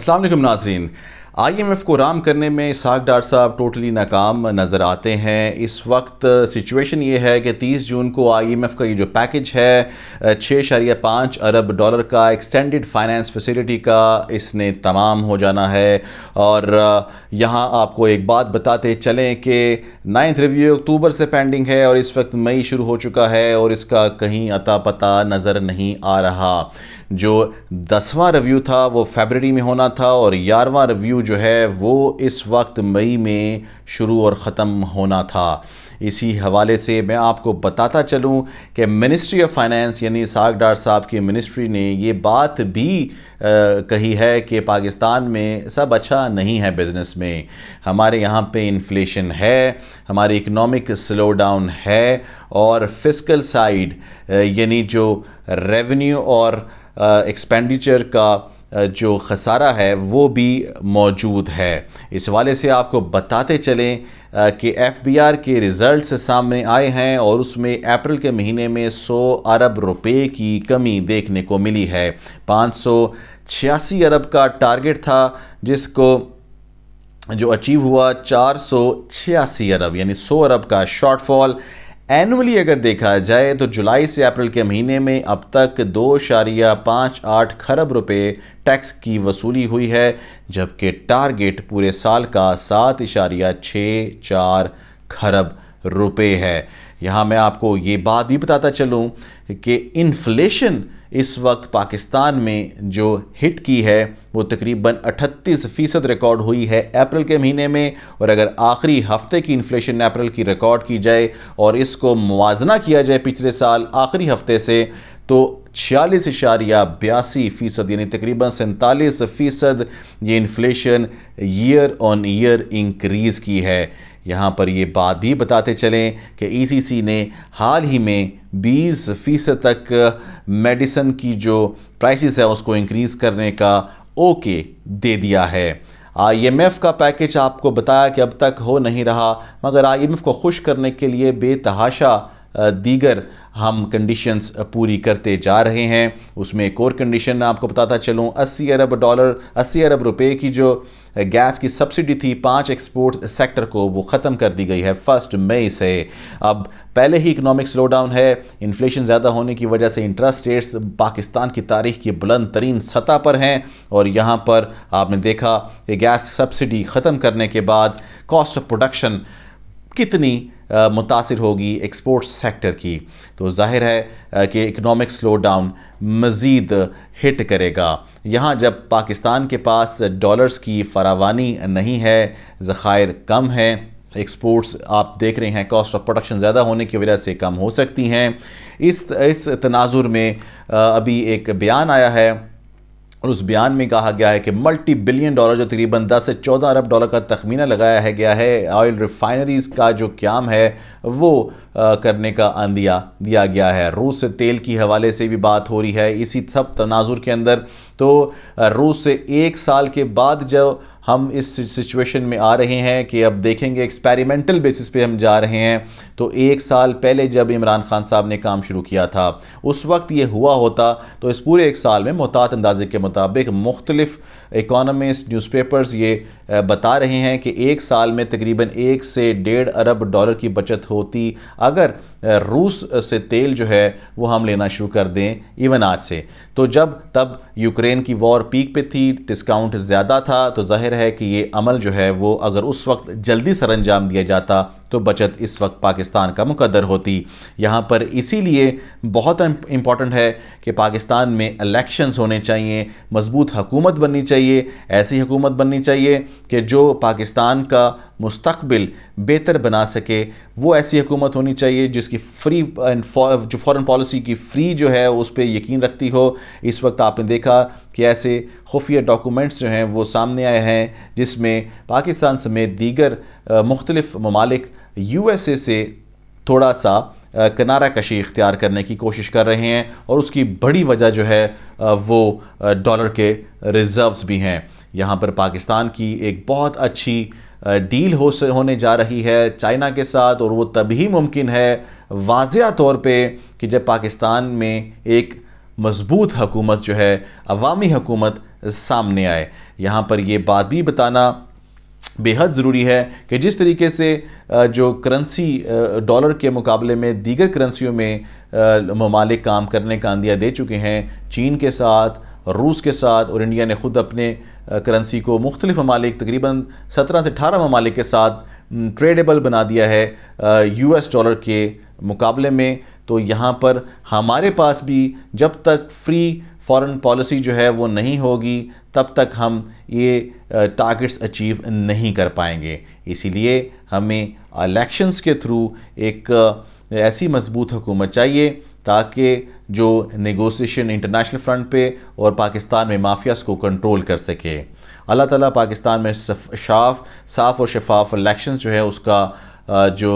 अस्सलाम नाजरीन आईएमएफ को राम करने में इसहाक डार साहब टोटली नाकाम नज़र आते हैं इस वक्त सिचुएशन ये है कि 30 जून को आईएमएफ का ये जो पैकेज है छः शरिया पाँच अरब डॉलर का एक्सटेंडेड फाइनेंस फैसिलिटी का इसने तमाम हो जाना है और यहाँ आपको एक बात बताते चलें कि नाइन्थ रिव्यू अक्टूबर से पेंडिंग है और इस वक्त मई शुरू हो चुका है और इसका कहीं अता पता नज़र नहीं आ रहा जो दसवां रिव्यू था वो फेबररी में होना था और ग्यारहवा रिव्यू जो है वो इस वक्त मई में शुरू और ख़त्म होना था इसी हवाले से मैं आपको बताता चलूं कि मिनिस्ट्री ऑफ फाइनेंस यानी साग डार साहब की मिनिस्ट्री ने ये बात भी आ, कही है कि पाकिस्तान में सब अच्छा नहीं है बिज़नेस में हमारे यहाँ पे इन्फ्लेशन है हमारी इकनॉमिक स्लो डाउन है और फिस्कल साइड यानी जो रेवेन्यू और एक्सपेंडिचर का जो खसारा है वो भी मौजूद है इस हवाले से आपको बताते चलें कि एफबीआर के रिज़ल्ट सामने आए हैं और उसमें अप्रैल के महीने में 100 अरब रुपए की कमी देखने को मिली है पाँच अरब का टारगेट था जिसको जो अचीव हुआ चार अरब यानी 100 अरब का शॉर्टफॉल एनुअली अगर देखा जाए तो जुलाई से अप्रैल के महीने में अब तक दो शारिया पाँच आठ खरब रुपए टैक्स की वसूली हुई है जबकि टारगेट पूरे साल का सात इशारिया छः चार खरब रुपए है यहाँ मैं आपको ये बात भी बताता चलूँ कि इन्फ्लेशन इस वक्त पाकिस्तान में जो हिट की है वो तकरीबन 38 फ़ीसद रिकॉर्ड हुई है अप्रैल के महीने में और अगर आखिरी हफ्ते की इन्फ्लेशन अप्रैल की रिकॉर्ड की जाए और इसको मुवजना किया जाए पिछले साल आखिरी हफ्ते से तो छियालीस इशारिया बयासी फ़ीसद यानी तकरीबन सैंतालीस फ़ीसद ये inflation year on year increase की है यहाँ पर ये बात भी बताते चलें कि ईसीसी e ने हाल ही में 20 फीसद तक मेडिसन की जो प्राइसेस है उसको इंक्रीज़ करने का ओके दे दिया है आईएमएफ का पैकेज आपको बताया कि अब तक हो नहीं रहा मगर आईएमएफ को खुश करने के लिए बेतहाशा दीगर हम कंडीशंस पूरी करते जा रहे हैं उसमें एक और कंडीशन आपको बताता चलूँ अस्सी अरब डॉलर अस्सी अरब रुपए की जो गैस की सब्सिडी थी पांच एक्सपोर्ट सेक्टर को वो ख़त्म कर दी गई है फर्स्ट मई से अब पहले ही इकोनॉमिक स्लो डाउन है इन्फ्लेशन ज़्यादा होने की वजह से इंटरेस्ट रेट्स पाकिस्तान की तारीख की बुलंद तरीन सतह पर हैं और यहाँ पर आपने देखा गैस सब्सिडी ख़त्म करने के बाद कॉस्ट ऑफ प्रोडक्शन कितनी मुतासर होगी एक्सपोर्ट सेक्टर की तो जाहिर है कि इकनॉमिक स्लो डाउन मज़ीद हिट करेगा यहाँ जब पाकिस्तान के पास डॉलर्स की फरावानी नहीं है ज़ख़ायर कम हैं एक्सपोर्ट्स आप देख रहे हैं कॉस्ट ऑफ प्रोडक्शन ज़्यादा होने की वजह से कम हो सकती हैं इस इस तनाजुर में अभी एक बयान आया है और उस बयान में कहा गया है कि मल्टी बिलियन डॉलर जो तकरीबन 10 से 14 अरब डॉलर का तखमीना लगाया है गया है ऑयल रिफाइनरीज का जो क्याम है वो आ, करने का अंदिया दिया गया है रूस से तेल की हवाले से भी बात हो रही है इसी सब तनाजुर के अंदर तो रूस से एक साल के बाद जो हम इस सिचुएशन में आ रहे हैं कि अब देखेंगे एक्सपेरिमेंटल बेसिस पे हम जा रहे हैं तो एक साल पहले जब इमरान खान साहब ने काम शुरू किया था उस वक्त ये हुआ होता तो इस पूरे एक साल में मोहतात अंदाजे के मुताबिक मुख्तलिफ़ इकोनॉमिस्ट न्यूज़पेपर्स ये बता रहे हैं कि एक साल में तकरीबन एक से डेढ़ अरब डॉलर की बचत होती अगर रूस से तेल जो है वो हम लेना शुरू कर दें इवन आज से तो जब तब यूक्रेन की वॉर पीक पे थी डिस्काउंट ज़्यादा था तो जाहिर है कि ये अमल जो है वो अगर उस वक्त जल्दी सर अंजाम दिया जाता तो बचत इस वक्त पाकिस्तान का मुकदर होती यहाँ पर इसीलिए बहुत इम्पॉर्टेंट है कि पाकिस्तान में इलेक्शंस होने चाहिए मजबूत हुकूमत बननी चाहिए ऐसी हुकूमत बननी चाहिए कि जो पाकिस्तान का मुस्तबिल बेहतर बना सके वो ऐसी हुकूमत होनी चाहिए जिसकी फ्री जो फॉरेन पॉलिसी की फ्री जो है उस पर यकीन रखती हो इस वक्त आपने देखा कि ऐसे खुफिया डॉक्यूमेंट्स जो हैं वो सामने आए हैं जिसमें पाकिस्तान समेत दीगर मुख्तलफ़ ममालिक यू एस ए से थोड़ा सा किनारा कशी इख्तियार करने की कोशिश कर रहे हैं और उसकी बड़ी वजह जो है वो डॉलर के रिज़र्व्स भी हैं यहाँ पर पाकिस्तान की एक बहुत अच्छी डील हो होने जा रही है चाइना के साथ और वो तभी मुमकिन है वाजिया तौर पर कि जब पाकिस्तान में एक मजबूत हकूमत जो है अवामी हकूमत सामने आए यहाँ पर ये बात भी बताना बेहद ज़रूरी है कि जिस तरीके से जो करेंसी डॉलर के मुकाबले में दीगर करेंसीयों में ममालिक काम करने का अंदिया दे चुके हैं चीन के साथ रूस के साथ और इंडिया ने ख़ुद अपने करेंसी को मुख्तलिफ ममालिक तकरीबन सत्रह से अठारह ममालिक के साथ ट्रेडेबल बना दिया है यू एस डॉलर के मुकाबले में तो यहाँ पर हमारे पास भी जब तक फ्री फॉरेन पॉलिसी जो है वो नहीं होगी तब तक हम ये टारगेट्स अचीव नहीं कर पाएंगे इसीलिए हमें इलेक्शंस के थ्रू एक ऐसी मजबूत हुकूमत चाहिए ताकि जो नेगोशिएशन इंटरनेशनल फ्रंट पे और पाकिस्तान में माफियास को कंट्रोल कर सके अल्लाह ताला पाकिस्तान में शाफ साफ़ और शफाफ इलेक्शन जो है उसका जो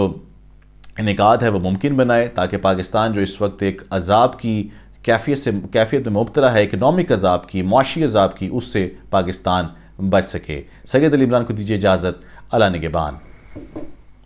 इनका है वो मुमकिन बनाए ताकि पाकिस्तान जो इस वक्त एक अजाब की कैफियत से कैफियत में मुबतला है इकनॉमिक अजाब की मुआशी अजाब की उससे पाकिस्तान बच सके सैद अली इमरान को दीजिए इजाज़त अला नगबान